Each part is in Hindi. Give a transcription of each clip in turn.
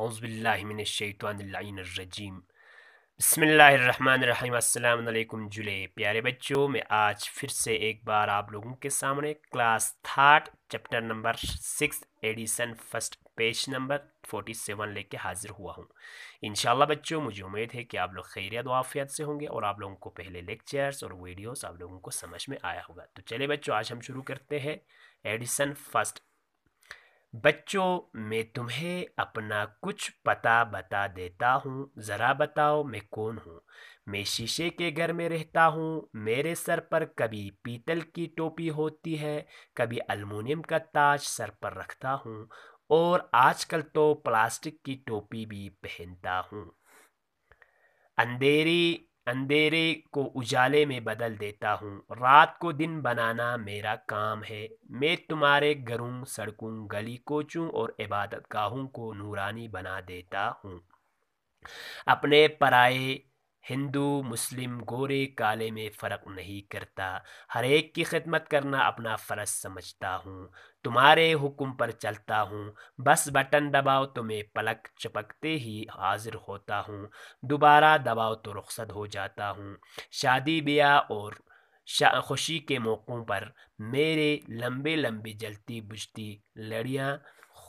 हौज़बिल्लिमिनशैतवानरजीम बसमिल्लाम जुले प्यारे बच्चों मैं आज फिर से एक बार आप लोगों के सामने class third chapter number six edition first page number forty seven ले कर हाज़िर हुआ हूँ इन बच्चों मुझे उम्मीद है कि आप लोग खैरियत वाफियत से होंगे और आप लोगों को पहले लेक्चर्स और वीडियोज़ आप लोगों को समझ में आया होगा तो चले बच्चों आज हम शुरू करते हैं एडिसन फर्स्ट बच्चों मैं तुम्हें अपना कुछ पता बता देता हूँ ज़रा बताओ मैं कौन हूँ मैं शीशे के घर में रहता हूँ मेरे सर पर कभी पीतल की टोपी होती है कभी अलमोनियम का ताज सर पर रखता हूँ और आजकल तो प्लास्टिक की टोपी भी पहनता हूँ अंधेरी अंधेरे को उजाले में बदल देता हूँ रात को दिन बनाना मेरा काम है मैं तुम्हारे घरों सड़कों गली कोचों और इबादत गाहों को नूरानी बना देता हूँ अपने पराए हिंदू मुस्लिम गोरे काले में फ़र्क नहीं करता हर एक की खिदमत करना अपना फ़र्ज समझता हूँ तुम्हारे हुक्म पर चलता हूँ बस बटन दबाओ तो मैं पलक चपकते ही हाजिर होता हूँ दोबारा दबाओ तो रुखसद हो जाता हूँ शादी ब्याह और खुशी के मौक़ों पर मेरे लंबे लंबे जलती बुझती लड़ियाँ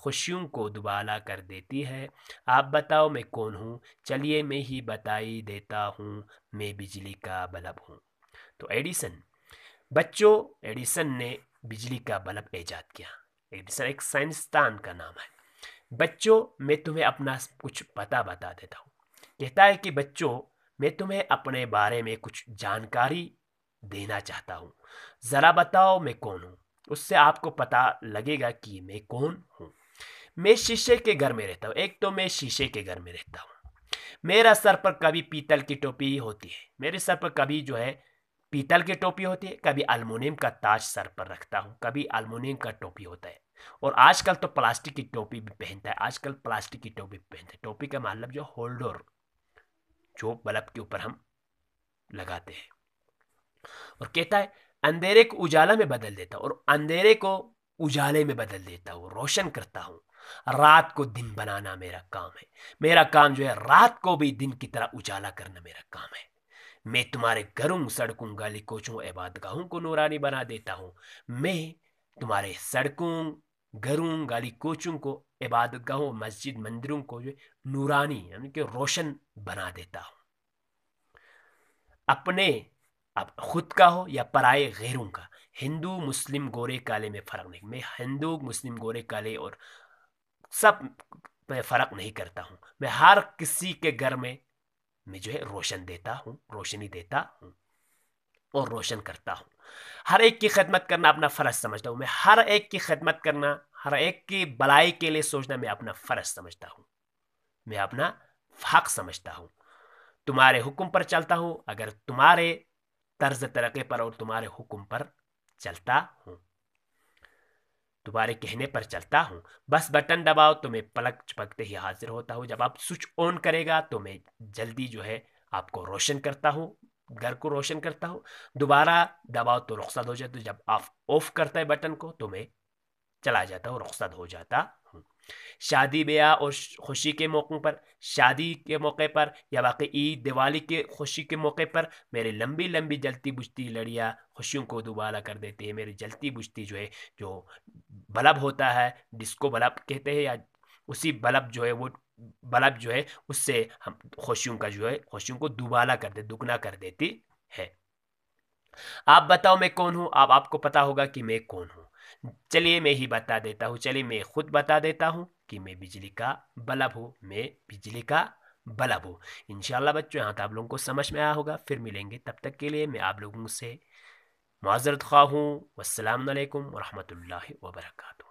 खुशियों को दुबाला कर देती है आप बताओ मैं कौन हूँ चलिए मैं ही बताई देता हूँ मैं बिजली का बल्ब हूँ तो एडिसन बच्चों एडिसन ने बिजली का बल्ब ईजाद किया एडिसन एक साइंसदान का नाम है बच्चों मैं तुम्हें अपना कुछ पता बता देता हूँ कहता है कि बच्चों मैं तुम्हें अपने बारे में कुछ जानकारी देना चाहता हूँ ज़रा बताओ मैं कौन हूँ उससे आपको पता लगेगा कि मैं कौन हूँ मैं शीशे के घर में रहता हूँ एक तो मैं शीशे के घर में रहता हूँ मेरा सर पर कभी पीतल की टोपी होती है मेरे सर पर कभी जो है पीतल की टोपी होती है कभी अल्मोनियम का ताज सर पर रखता हूँ कभी अल्मोनियम का टोपी होता है और आजकल तो प्लास्टिक की टोपी भी पहनता है आजकल प्लास्टिक की टोपी पहनता है टोपी का मतलब जो होल्डर जो बल्ब के ऊपर हम लगाते हैं और कहता है अंधेरे को उजाला में बदल देता और अंधेरे को उजाले में बदल देता हूँ रोशन करता हूँ रात को दिन बनाना मेरा काम है मेरा काम जो है रात को भी दिन की तरह उजाला करना मेरा काम है मैं तुम्हारे घरों सड़कों गली कोचों इबादगाहों को नूरानी बना देता हूँ मैं तुम्हारे सड़कों घरों गाली कोचों को इबादतगाहों मस्जिद मंदिरों को जो नूरानी यानी कि रोशन बना देता हूँ अपने अब खुद का हो या पराए गैरों का हिंदू मुस्लिम गोरे काले में फ़र्क नहीं मैं हिंदू मुस्लिम गोरे काले और सब मैं फ़र्क नहीं करता हूँ मैं हर किसी के घर में मैं जो है रोशन देता हूँ रोशनी देता हूँ और रोशन करता हूँ हर एक की खिदमत करना अपना फ़र्ज समझता हूँ मैं हर एक की खिदमत करना हर एक की भलाई के लिए सोचना मैं अपना फ़र्ज समझता हूँ मैं अपना हक समझता हूँ तुम्हारे हुक्म पर चलता हूँ अगर तुम्हारे तर्ज तरक्की पर और तुम्हारे हुक्म पर चलता हूँ तुम्हारे कहने पर चलता हूँ बस बटन दबाओ तो मैं पलक चपकते ही हाजिर होता हूँ जब आप स्विच ऑन करेगा तो मैं जल्दी जो है आपको रोशन करता हूँ घर को रोशन करता हूँ दोबारा दबाओ तो रुखसत हो जाता तो जब आप ऑफ करता है बटन को तो मैं चला जाता हूँ रुखसत हो जाता हूँ शादी ब्याह और खुशी के मौक़ों पर शादी के मौके पर या वाकई ईद दिवाली के खुशी के मौके पर मेरे लंबी लंबी जलती बुझती लड़ियाँ खुशियों को दुबाला कर देती है मेरी जलती बुझती जो है जो बलब होता है जिसको बलब कहते हैं या उसी बलब जो है वो बलब जो है उससे हम खुशियों का जो है खुशियों को दुबाला कर दे दुगना कर देती है आप बताओ मैं कौन हूँ आप आपको पता होगा कि मैं कौन हूँ चलिए मैं ही बता देता हूँ चलिए मैं खुद बता देता हूँ कि मैं बिजली का बल्ब हूँ मैं बिजली का बल्ब हूँ इन बच्चों यहाँ तक तो आप लोगों को समझ में आया होगा फिर मिलेंगे तब तक के लिए मैं आप लोगों से माजरत ख्वा हूँ वालकम वरहमल वर्का